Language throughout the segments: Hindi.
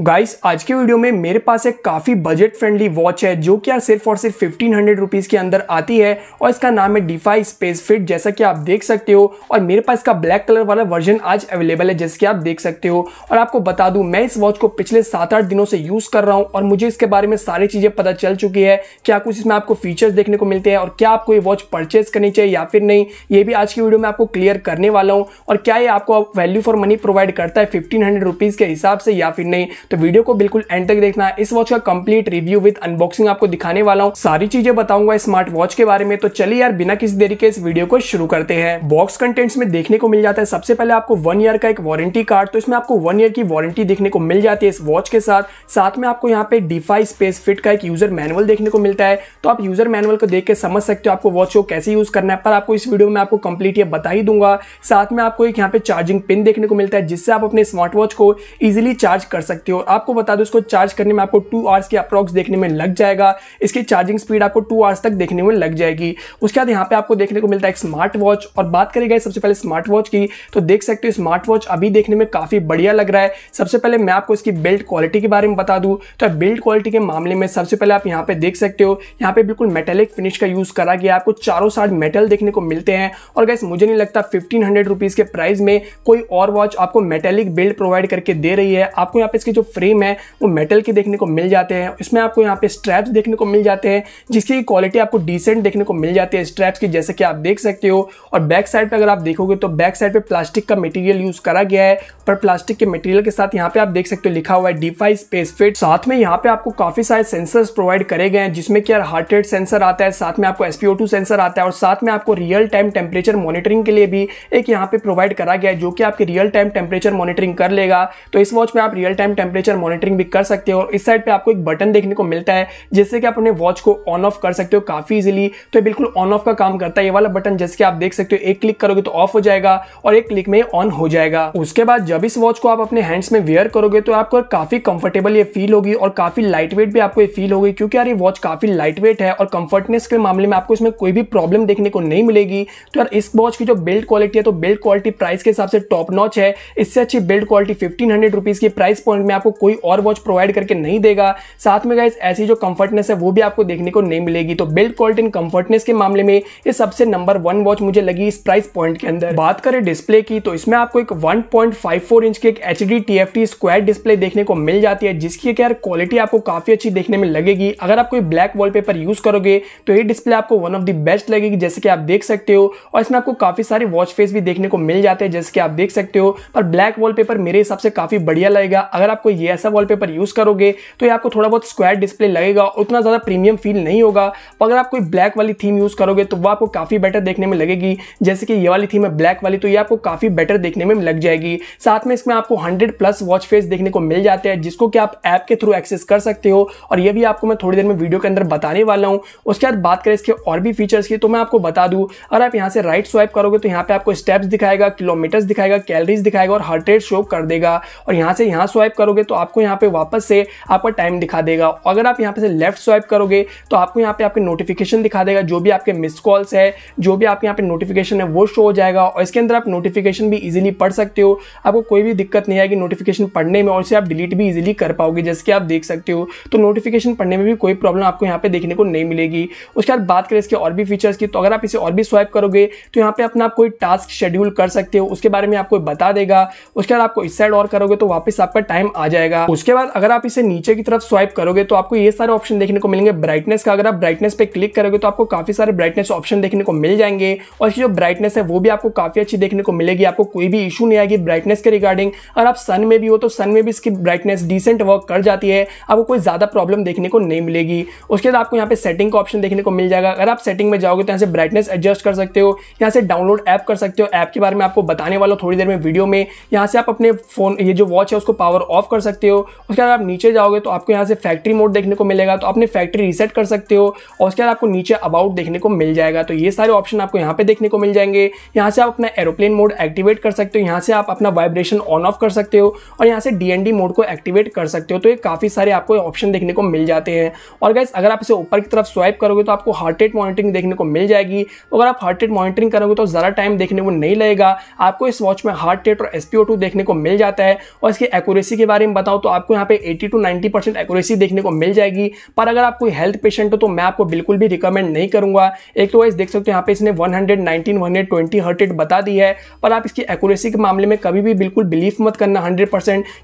गाइस आज के वीडियो में मेरे पास एक काफ़ी बजट फ्रेंडली वॉच है जो कि यार सिर्फ और सिर्फ फिफ्टीन हंड्रेड रुपीज़ के अंदर आती है और इसका नाम है डिफाई स्पेस फिट जैसा कि आप देख सकते हो और मेरे पास इसका ब्लैक कलर वाला वर्जन आज अवेलेबल है जैसे कि आप देख सकते हो और आपको बता दूं मैं इस वॉच को पिछले सात आठ दिनों से यूज़ कर रहा हूँ और मुझे इसके बारे में सारी चीज़ें पता चल चुकी है क्या कुछ इसमें आपको फीचर्स देखने को मिलते हैं और क्या आपको ये वॉच परचेज करनी चाहिए या फिर नहीं ये भी आज की वीडियो में आपको क्लियर करने वाला हूँ और क्या ये आपको वैल्यू फॉर मनी प्रोवाइड करता है फिफ्टीन हंड्रेड के हिसाब से या फिर नहीं तो वीडियो को बिल्कुल एंड तक देखना है इस वॉच का कंप्लीट रिव्यू विद अनबॉक्सिंग आपको दिखाने वाला हूँ सारी चीजें बताऊंगा स्मार्ट वॉच के बारे में तो चलिए यार बिना किसी देरी के इस वीडियो को शुरू करते हैं बॉक्स कंटेंट्स में देखने को मिल जाता है सबसे पहले आपको वन ईयर का एक वारंटी कार्ड तो इसमें आपको वन ईयर की वारंटी देखने को मिल जाती है इस वॉच के साथ साथ में आपको यहाँ पे डिफाई स्पेस फिट का एक यूजर मैनुअल देखने को मिलता है तो आप यूजर मैनुअल को देख के समझ सकते हो आपको वॉच को कैसे यूज करना है पर आपको इस वीडियो में आपको कंप्लीट ये बता ही दूंगा साथ में आपको एक यहाँ पे चार्जिंग पिन देखने को मिलता है जिससे आप अपने स्मार्ट वॉच को इजिली चार्ज कर सकते हो सकते हो आपको बता दो इसको चार्ज करने में आपको टू आवर्स के अप्रॉक्स देखने में लग जाएगा इसकी चार्जिंग स्पीड आपको टू आवर्स तक देखने में लग जाएगी उसके बाद यहाँ पे आपको देखने को मिलता है एक स्मार्ट वॉच और बात करेगा सबसे पहले स्मार्ट वॉच की तो देख सकते हो स्मार्ट वॉच अभी देखने में काफ़ी बढ़िया लग रहा है सबसे पहले मैं आपको इसकी बिल्ड क्वालिटी के बारे में बता दूँ तो बिल्ड क्वालिटी के मामले में सबसे पहले आप यहाँ पे देख सकते हो यहाँ पे बिल्कुल मेटेलिक फिनिश का यूज़ करा गया आपको चारों साइड मेटल देखने को मिलते हैं और गैस मुझे नहीं लगता फिफ्टीन हंड्रेड के प्राइस में कोई और वॉच आपको मेटेलिक बिल्ड प्रोवाइड करके दे रही है आपको यहाँ पे इसकी जो जो फ्रेम है वो मेटल के देखने को मिल जाते हैं इसमें आपको यहाँ पे स्ट्रैप्स देखने को मिल जाते हैं जिसकी क्वालिटी आपको डिसेंट देखने को मिल जाती है स्ट्रैप्स की जैसे कि आप देख सकते हो और बैक साइड पर अगर आप देखोगे तो बैक साइड पर प्लास्टिक का मटेरियल यूज करा गया है पर प्लास्टिक के मटेरियल के साथ यहाँ पे आप देख सकते हो लिखा हुआ है डीफाई स्पेस फिट साथ में यहाँ पे आपको काफी सारे सेंसर्स प्रोवाइड करे गए हैं जिसमें कि यार हार्ट रेट सेंसर आता है साथ में आपको एस सेंसर आता है और साथ में आपको रियल टाइम टेम्परेचर मॉनिटरिंग के लिए भी एक यहाँ पे प्रोवाइड करा गया है जो कि आपके रियल टाइम टेम्परेचर मॉनिटरिंग कर लेगा तो इस वॉच में आप रियल टाइम टेम्परेचर मॉनिटरिंग भी कर सकते हो और इस साइड पे आपको एक बटन देखने को मिलता है जिससे कि आप अपने वॉच को ऑन ऑफ कर सकते हो काफी इजिली तो ये बिल्कुल ऑन ऑफ का काम करता है ये वाला बटन जैसे कि आप देख सकते हो एक क्लिक करोगे तो ऑफ हो जाएगा और एक क्लिक में ऑन हो जाएगा उसके बाद जब इस वॉच को आप अपने हैंड्स में वेयर करोगे तो आपको काफी कंफर्टेबल ये फील होगी और काफी लाइट वेट भी आपको ये फील होगी क्योंकि यार ये वॉच काफी लाइट वेट है और कंफर्टनेस के मामले में आपको इसमें कोई भी प्रॉब्लम देखने को नहीं मिलेगी तो यार इस वॉच की जो बिल्ड क्वालिटी है तो बिल्ड क्वालिटी प्राइस के हिसाब से टॉप नॉच है इससे अच्छी build quality fifteen hundred rupees की प्राइस पॉइंट में आप आपको कोई और वॉच प्रोवाइड करके नहीं देगा साथ में गाइज ऐसी जो कंफर्टनेस है वो भी आपको देखने को नहीं मिलेगी तो बिल्ड क्वालिटी इन कंफर्टनेस के मामले में ये सबसे नंबर वन वॉच मुझे लगी इस प्राइस पॉइंट के अंदर बात करें डिस्प्ले की तो इसमें आपको एक 1.54 इंच की एक H D T F square display देखने को मिल जाती है जिसकी यार क्वालिटी आपको काफी अच्छी देखने में लगेगी अगर आप कोई ब्लैक वॉलपेपर यूज करोगे तो ये डिस्प्ले आपको वन ऑफ द बेस्ट लगेगी जैसे कि आप देख सकते हो और इसमें आपको काफी सारे वॉच फेस भी देखने को मिल जाते हैं जैसे कि आप देख सकते हो पर ब्लैक वॉलपेपर मेरे हिसाब से काफी बढ़िया लगेगा अगर आपको ये ऐसा वॉलपेपर यूज़ करोगे तो ये आपको थोड़ा बहुत स्क्वायर डिस्प्ले लगेगा उतना ज़्यादा प्रीमियम फील नहीं होगा तो अगर आप कोई ब्लैक वाली थीम यूज़ करोगे तो वो आपको काफ़ी बेटर देखने में लगेगी जैसे कि ये वाली थीम है ब्लैक वाली तो ये आपको काफ़ी बेटर देखने में लग जाएगी साथ में इसमें आपको हंड्रेड प्लस वॉच फेस देखने को मिल जाते हैं जिसको कि आप ऐप के थ्रू एक्सेस कर सकते हो और ये भी आपको मैं थोड़ी देर में वीडियो के अंदर बताने वाला हूँ उसके बाद बात करें इसके और भी फीचर्स की तो मैं आपको बता दूँ अगर आप यहाँ से राइट स्वाइप करोगे तो यहाँ पे आपको स्टेप्स दिखाएगा किलोमीटर्स दिखाएगा कैलरीज दिखाएगा और हार्ट रेट शो कर देगा और यहाँ से यहाँ स्वाइप करोगे करोगे तो आपको यहाँ पे वापस से आपका टाइम दिखा देगा अगर आप यहाँ पे से लेफ्ट स्वाइप करोगे तो आपको यहाँ पे आपके नोटिफिकेशन दिखा देगा जो भी आपके मिस कॉल्स है जो भी आपके यहाँ पे नोटिफिकेशन है वो शो हो जाएगा और इसके अंदर आप नोटिफिकेशन भी इजिली पढ़ सकते हो आपको कोई भी दिक्कत नहीं आएगी नोटिफिकेशन पढ़ने में और इसे आप डिलीट भी इजिली कर पाओगे जैसे कि आप देख सकते हो तो नोटिफिकेशन पढ़ने में भी कोई प्रॉब्लम आपको यहाँ पे देखने को नहीं मिलेगी उसके बाद बात करें इसके और भी फीचर्स की तो अगर आप इसे और भी स्वाइप करोगे तो यहाँ पे अपना आप कोई टास्क शेड्यूल कर सकते हो उसके बारे में आपको बता देगा उसके बाद आपको इस साइड और करोगे तो वापस आपका टाइम आ जाएगा उसके बाद अगर आप इसे नीचे की तरफ स्वाइप करोगे तो आपको ये सारे ऑप्शन देखने को मिलेंगे ब्राइटनेस का अगर आप ब्राइटनेस पे क्लिक करोगे तो आपको काफी सारे ब्राइटनेस ऑप्शन देखने को मिल जाएंगे और जो ब्राइटनेस है वो भी आपको काफी अच्छी देखने को मिलेगी आपको कोई भी इशू नहीं आएगी ब्राइटनेस के रिगार्डिंग अगर आप सन में भी हो तो सन में भी इसकी ब्राइटनेस डिसेंट वर्क कर जाती है आपको कोई ज्यादा प्रॉब्लम देखने को नहीं मिलेगी उसके बाद आपको यहाँ पे सेटिंग का ऑप्शन देखने को मिल जाएगा अगर आप सेटिंग में जाओगे तो यहाँ से ब्राइटनेस एडजस्ट कर सकते हो यहाँ से डाउनलोड ऐप कर सकते हो ऐप के बारे में आपको बताने वाला थोड़ी देर में वीडियो में यहाँ से आप अपने फोन ये जो वॉच है उसको पावर ऑफ कर सकते हो उसके बाद आप नीचे जाओगे तो आपको यहाँ से फैक्ट्री मोड देखने को मिलेगा तो आपने फैक्ट्री रीसेट कर सकते हो और उसके बाद आपको नीचे अबाउट देखने को मिल जाएगा तो ये सारे ऑप्शन आपको यहाँ पे देखने को मिल जाएंगे यहाँ से आप अपना एरोप्लेन मोड एक्टिवेट कर सकते हो यहाँ से आप अपना वाइब्रेशन ऑन ऑफ कर सकते हो और यहाँ से डी मोड को एक्टिवेट कर सकते हो तो ये काफ़ी सारे आपको ऑप्शन देखने को मिल जाते हैं और गैस अगर आप इसे ऊपर की तरफ स्वाइप करोगे तो आपको हार्ट रेट मॉनिटरिंग देखने को मिल जाएगी तो अगर आप हार्ट रेट मॉनिटरिंग करोगे तो ज़्यादा टाइम देखने को नहीं लगेगा आपको इस वॉच में हार्ट रेट और एस देखने को मिल जाता है और इसकी एक्यूरेसी के बारे बारे में बताऊं तो आपको यहाँ पे 80 टू 90 परसेंट एक्यूरेसी देखने को मिल जाएगी पर अगर आप कोई हेल्थ पेशेंट हो तो मैं आपको बिल्कुल भी रिकमेंड नहीं करूंगा एक तो वाइस देख सकते हो यहाँ पे इसने 119 120 हर्ट बता दी है पर आप इसकी एक्यूरेसी के मामले में कभी भी बिल्कुल बिलीव मत करना हंड्रेड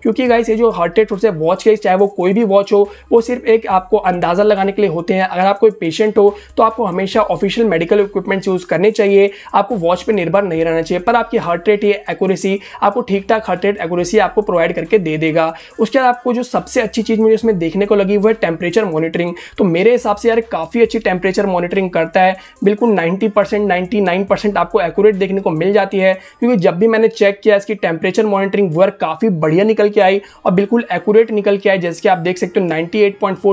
क्योंकि गाइस ये जो हर्ट रेट से वॉच है चाहे वो कोई भी वॉच हो वो सिर्फ एक आपको अंदाज़ा लगाने के लिए होते हैं अगर आप कोई पेशेंट हो तो आपको हमेशा ऑफिशियल मेडिकल इक्विपमेंट यूज़ करने चाहिए आपको वॉच पर निर्भर नहीं रहना चाहिए पर आपकी हार्ट रेट ये एक्यूरेसी आपको ठीक ठाक हार्ट रेट एक्यूरेसी आपको प्रोवाइड करके दे देगा था उसके बाद आपको जो सबसे अच्छी चीज़ मुझे इसमें देखने को लगी वो है टेम्परेचर मॉनिटरिंग तो मेरे हिसाब से यार काफ़ी अच्छी टेम्परेचर मॉनिटरिंग करता है बिल्कुल 90 परसेंट नाइन्टी आपको एक्यूरेट देखने को मिल जाती है क्योंकि जब भी मैंने चेक किया इसकी टेम्परेचर मॉनिटरिंग वर्क काफ़ी बढ़िया निकल के आई और बिल्कुल एक्यूरेट निकल के आई जैसे कि आप देख सकते हो नाइन्टी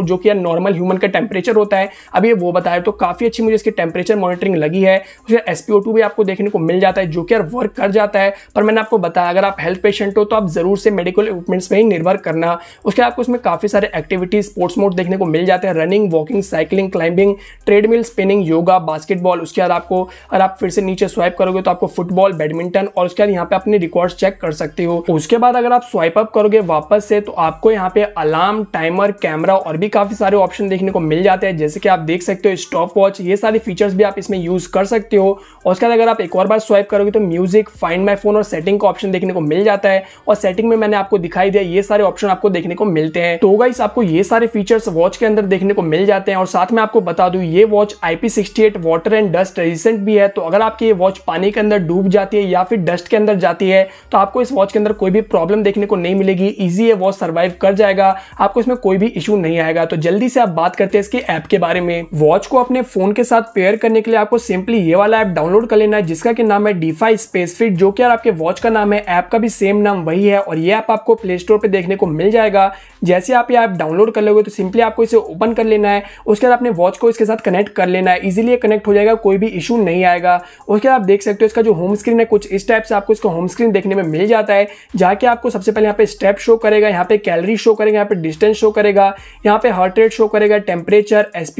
जो कि यार नॉर्मल ह्यूमन का टेम्परेचर होता है अब ये वो बताया तो काफ़ी अच्छी मुझे इसकी टेम्परेचर मॉनिटरिंग लगी है उसके एस भी आपको देखने को मिल जाता है जो कि यार वर्क कर जाता है पर मैंने आपको बताया अगर आप हेल्थ पेशेंट हो तो आप ज़रूर से मेडिकल इक्विपमेंट्स में सेटिंग निर्भर करना उसके आपको उसमें काफ़ी सारे एक्टिविटी स्पोर्ट्स मोड देखने को मिल जाते हैं running walking cycling climbing treadmill spinning yoga basketball उसके बाद आपको अगर आप फिर से नीचे स्वाइप करोगे तो आपको फुटबॉल बैडमिंटन और उसके बाद यहाँ पे अपने रिकॉर्ड्स चेक कर सकते हो उसके बाद अगर आप स्वाइप अप करोगे वापस से तो आपको यहाँ पे अलार्म टाइमर कैमरा और भी काफ़ी सारे ऑप्शन देखने को मिल जाते हैं जैसे कि आप देख सकते हो स्टॉप वॉच ये सारे फीचर्स भी आप इसमें यूज़ कर सकते हो और उसके बाद अगर आप एक और बार स्वाइप करोगे तो म्यूजिक फाइंड माई फोन और सेटिंग का ऑप्शन देखने को मिल जाता है और सेटिंग में मैंने आपको दिखाई दिया ये सारे ऑप्शन आपको देखने को मिलते हैं तो गाइस आपको ये सारे फीचर्स वॉच के अंदर देखने को मिल जाते हैं और साथ में आपको बता दू ये watch IP water and dust resistant भी है तो अगर आपकी ये वॉच पानी के अंदर डूब जाती है या फिर डस्ट के अंदर जाती है तो आपको इस वॉच के अंदर कोई भी प्रॉब्लम देखने को नहीं मिलेगी इजी ये वॉच सर्वाइव कर जाएगा आपको इसमें कोई भी इशू नहीं आएगा तो जल्दी से आप बात करते हैं इसके ऐप के बारे में वॉच को अपने फोन के साथ पेयर करने के लिए आपको सिंपली ये वाला ऐप डाउनलोड कर लेना है जिसका नाम है डीफाई स्पेस फिट जो कि यार आपके वॉच का नाम है ऐप का भी सेम नाम वही है और ये ऐप आपको प्ले स्टोर पे देखने को मिल जाएगा जैसे आप ये ऐप डाउनलोड कर लोगे तो सिंपली आपको इसे ओपन कर लेना है उसके बाद अपने वॉच को इसके साथ कनेक्ट कर लेना है इजीली कनेक्ट हो जाएगा कोई भी इशू नहीं आएगा उसके बाद आप देख सकते हो इसका जो होम स्क्रीन है कुछ इस टाइप से आपको इसका होम स्क्रीन देखने में मिल जाता है जाके आपको सबसे पहले यहाँ पे स्टेप शो करेगा यहाँ पे कैलरी शो करेगा यहाँ पे डिस्टेंस शो करेगा यहाँ पे हार्ट रेट शो करेगा टेम्परेचर एस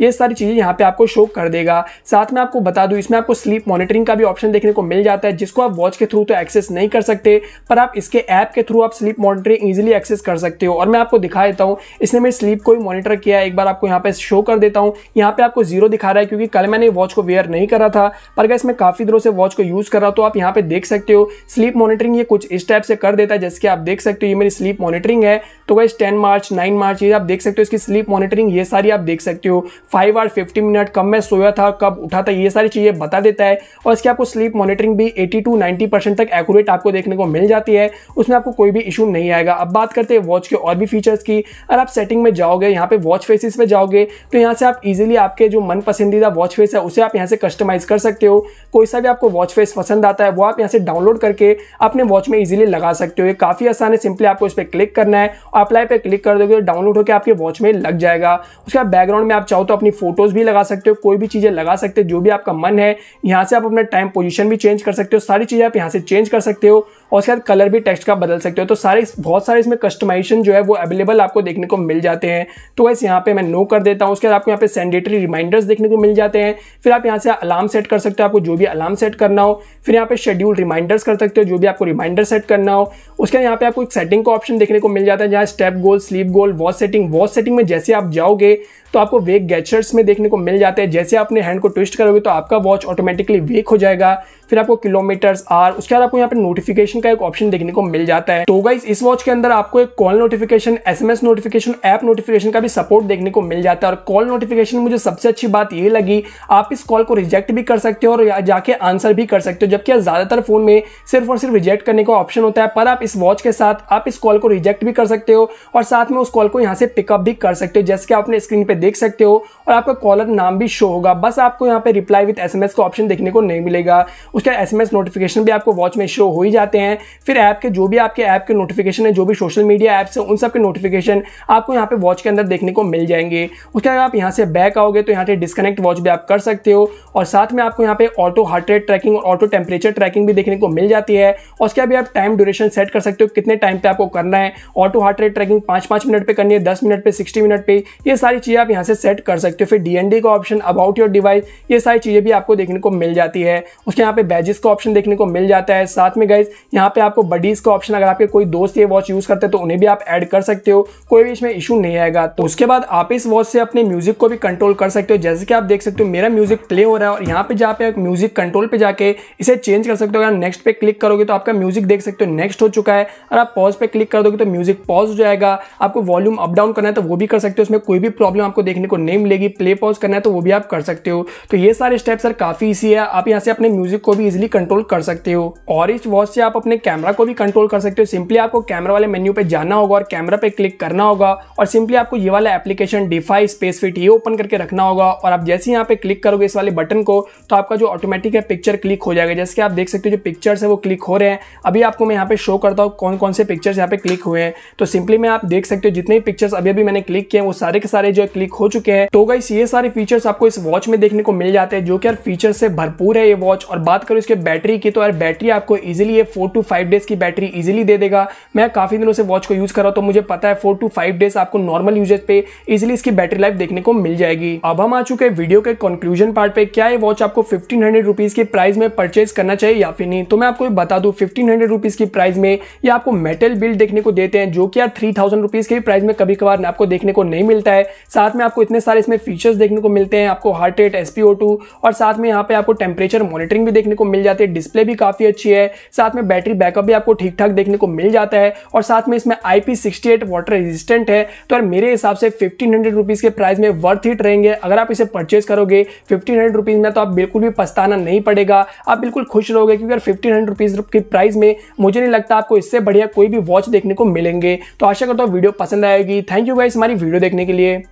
ये सारी चीज़ें यहाँ पे आपको शो कर देगा साथ में आपको बता दूँ इसमें आपको स्लीप मॉनिटरिंग का भी ऑप्शन देखने को मिल जाता है जिसको आप वॉच के थ्रू तो एक्सेस नहीं कर सकते पर आप इसके ऐप के थ्रू आप स्लीप मॉनिटर ईजिली एक्सेस कर सकते हो और मैं आपको दिखा देता हूँ इसने मेरी स्लीप को भी मॉनिटर किया है एक बार आपको यहाँ पे शो कर देता हूँ यहाँ पे आपको जीरो दिखा रहा है क्योंकि कल मैंने वॉच को वेयर नहीं करा था पर गैस मैं काफ़ी दिनों से वॉच को यूज़ कर रहा तो आप यहाँ पे देख सकते हो स्लीप मॉनिटरिंग ये कुछ इस टाइप से कर देता है जैसे कि आप देख सकते हो ये मेरी स्लीप मॉनिटरिंग है तो गैस टेन मार्च नाइन मार्च ये आप देख सकते हो इसकी स्लीप मॉनिटरिंग ये सारी आप देख सकते हो फाइव आर फिफ्टी मिनट कब मैं सोया था कब उठा था ये सारी चीज़ें बता देता है और इसकी आपको स्लीप मॉनिटरिंग भी एटी टू नाइन्टी परसेंट तक एक्यूरेट आपको देखने को मिल जाती है उसमें आपको कोई भी इशू नहीं नहीं आएगा अब बात करते हैं वॉच के और भी फीचर्स की अगर आप सेटिंग में जाओगे यहाँ पे वॉच फेसिस में जाओगे तो यहाँ से आप इजीली आपके जो मन पसंदीदा वॉच फेस है उसे आप यहाँ से कस्टमाइज कर सकते हो कोई सा भी आपको वॉच फेस पसंद आता है वो आप यहाँ से डाउनलोड करके अपने वॉच में इजिली लगा सकते हो ये काफ़ी आसान है सिंपली आपको इस पर क्लिक करना है और अप्लाई पर क्लिक कर दोगे डाउनलोड तो होकर आपके वॉच में लग जाएगा उसके बाद बैकग्राउंड में आप चाहो तो अपनी फोटोज़ भी लगा सकते हो कोई भी चीज़ें लगा सकते हो जो भी आपका मन है यहाँ से आप अपना टाइम पोजिशन भी चेंज कर सकते हो सारी चीज़ें आप यहाँ से चेंज कर सकते हो और उसके बाद कलर भी टेक्स्ट का बदल सकते हो तो सारे बहुत सारे इसमें कस्टमाइजेशन जो है वो अवेलेबल आपको देखने को मिल जाते हैं तो वैसे यहाँ पे मैं नो कर देता हूँ उसके बाद आपको यहाँ पे सैनिटरी रिमाइंडर्स देखने को मिल जाते हैं फिर आप यहाँ से अलार्म सेट कर सकते हो आपको जो भी अलार्म सेट करना हो फिर यहाँ पे शेड्यूल रिमाइंडर्स कर सकते हो जो भी आपको रिमाइंडर सेट करना हो उसके बाद यहाँ पे आपको एक सेटिंग का ऑप्शन देखने को मिल जाता है जहाँ step goal sleep goal watch setting watch setting में जैसे आप जाओगे तो आपको वेक गैचर्स में देखने को मिल जाते हैं जैसे आपने हैंड को ट्विस्ट करोगे तो आपका वॉच ऑटोमेटिकली वेक हो जाएगा फिर आपको किलोमीटर्स आर उसके बाद आपको यहाँ पे नोटिफिकेशन का एक ऑप्शन देखने को मिल जाता है तो होगा इस वॉच के अंदर आपको एक call notification SMS notification app notification का भी सपोर्ट देखने को मिल जाता है और कॉल नोटिफिकेशन मुझे सबसे अच्छी बात ये लगी आप इस कॉल को रिजेक्ट भी कर सकते हो और जाके आंसर भी कर सकते हो जबकि ज्यादातर फोन में सिर्फ और सिर्फ रिजेक्ट करने का ऑप्शन होता है पर आप इस वॉच के साथ आप इस कॉल को रिजेक्ट भी कर सकते हो और साथ में उस कॉल को यहाँ से पिकअप भी कर सकते हो जैसे कि आपने स्क्रीन पर देख सकते हो और आपका कॉलर नाम भी शो होगा बस आपको यहाँ पे रिप्लाई विथ एसएमएस का ऑप्शन देखने को नहीं मिलेगा उसका एसएमएस नोटिफिकेशन भी आपको वॉच में शो हो ही जाते हैं फिर ऐप के जो भी आपके ऐप के नोटिफिकेशन है जो भी सोशल मीडिया ऐप्स हैं उन सब के नोटिफिकेशन आपको यहाँ पे वॉच के अंदर देखने को मिल जाएंगे उसके बाद आप यहाँ से बैक आओगे तो यहाँ पे डिस्कनेक्ट वॉच भी आप कर सकते हो और साथ में आपको यहाँ पे ऑटो हार्ट रेट ट्रैकिंग और ऑटो टेम्परेचर ट्रैकिंग भी देखने को मिल जाती है और उसके अभी आप टाइम ड्यूरेशन सेट कर सकते हो कितने टाइम पे आपको करना है ऑटो हार्ट रेट ट्रैकिंग पाँच पाँच मिनट पे करनी है दस मिनट पे सिक्सटी मिनट पे ये सारी चीज़ें आप यहाँ से सेट कर सकते हो फिर डी का ऑप्शन अबाउट योर डिवाइस ये सारी चीज़ें भी आपको देखने को मिल जाती है उसके यहाँ पे बैजेस का ऑप्शन देखने को मिल जाता है साथ में गाइज यहाँ पे आपको बडीज का ऑप्शन अगर आपके कोई दोस्त ये वॉच यूज़ करते हैं तो उन्हें भी आप ऐड कर सकते हो कोई भी इसमें इशू नहीं आएगा तो उसके बाद आप इस वॉच से अपने म्यूजिक को भी कंट्रोल कर सकते हो जैसे कि आप देख सकते हो मेरा म्यूजिक प्ले हो रहा है और यहाँ पे जहाँ पे म्यूजिक कंट्रोल पर जाके इसे चेंज कर सकते हो अगर नेक्स्ट पे क्लिक करोगे तो आपका म्यूजिक देख सकते हो नेक्स्ट हो चुका है और आप पॉज पे क्लिक कर दोगे तो म्यूजिक पॉज हो जाएगा आपको वॉल्यूम अप डाउन करना है तो वो भी कर सकते हो उसमें कोई भी प्रॉब्लम आपको आपको देखने को नहीं मिलेगी प्ले पॉज करना है तो वो भी आप कर सकते हो तो ये सारे स्टेप सर काफ़ी ईजी है आप यहाँ से अपने म्यूजिक को भी इजिली कंट्रोल कर सकते हो और इस वॉच से आप अपने कैमरा को भी कंट्रोल कर सकते हो सिंपली आपको कैमरा वाले मेन्यू पे जाना होगा और कैमरा पे क्लिक करना होगा और सिंपली आपको ये वाला एप्लीकेशन डिफाई स्पेस फिट ये ओपन करके रखना होगा और आप जैसे यहाँ पे क्लिक करोगे इस वाले बटन को तो आपका जो ऑटोमेटिक है पिक्चर क्लिक हो जाएगा जैसे कि आप देख सकते हो जो पिक्चर्स है वो क्लिक हो रहे हैं अभी आपको मैं यहाँ पे शो करता हूँ कौन कौन से पिक्चर्स यहाँ पे क्लिक हुए हैं तो सिंपली मैं आप देख सकते हो जितने भी पिक्चर्स अभी अभी मैंने क्लिक किए हैं वो सारे के सारे जो क्लिक लीक हो चुके हैं तो गाइस ये सारे फीचर्स आपको इस वॉच में देखने को मिल जाते हैं जो कि यार फीचर से भरपूर है ये वॉच और बात करूँ इसके बैटरी की तो यार बैटरी आपको इजिली ये फोर टू फाइव डेज की बैटरी इजिली दे देगा मैं काफी दिनों से वॉच को यूज कर रहा हूँ तो मुझे पता है फोर टू फाइव डेज आपको नॉर्मल यूजेज पे इजिली इसकी बैटरी लाइफ देखने को मिल जाएगी अब हम आ चुके हैं वीडियो के कंक्लूजन पार्ट पे क्या ये वॉच आपको फिफ्टीन हंड्रेड रुपीज के प्राइस में परचेज करना चाहिए या फिर नहीं तो मैं आपको बता दू फिफ्टीन हंड्रेड रुपीज की प्राइस में ये आपको मेटल बिल्ड देखने को देते हैं जो कि यार थ्री थाउजेंड रुपीज के प्राइस में कभी कभार आपको देखने को नहीं मिलता है साथ में में आपको इतने सारे इसमें फीचर्स देखने को मिलते हैं आपको हार्ट रेट एस और साथ में यहाँ पे आपको टेम्परेचर मॉनिटरिंग भी देखने को मिल जाती है डिस्प्ले भी काफ़ी अच्छी है साथ में बैटरी बैकअप भी आपको ठीक ठाक देखने को मिल जाता है और साथ में इसमें आई वाटर रेजिस्टेंट है तो यार मेरे हिसाब से फिफ्टीन हंड्रेड के प्राइस में वर्थ हिट रहेंगे अगर आप इसे परचेज करोगे फिफ्टीन हंड्रेड में तो आप बिल्कुल भी पछताना नहीं पड़ेगा आप बिल्कुल खुश रहोगे क्योंकि फिफ्टीन हंड्रेड की प्राइस में मुझे नहीं लगता आपको इससे बढ़िया कोई भी वॉच देखने को मिलेंगे तो आशा करता हूँ वीडियो पसंद आएगी थैंक यू गाइस हमारी वीडियो देखने के लिए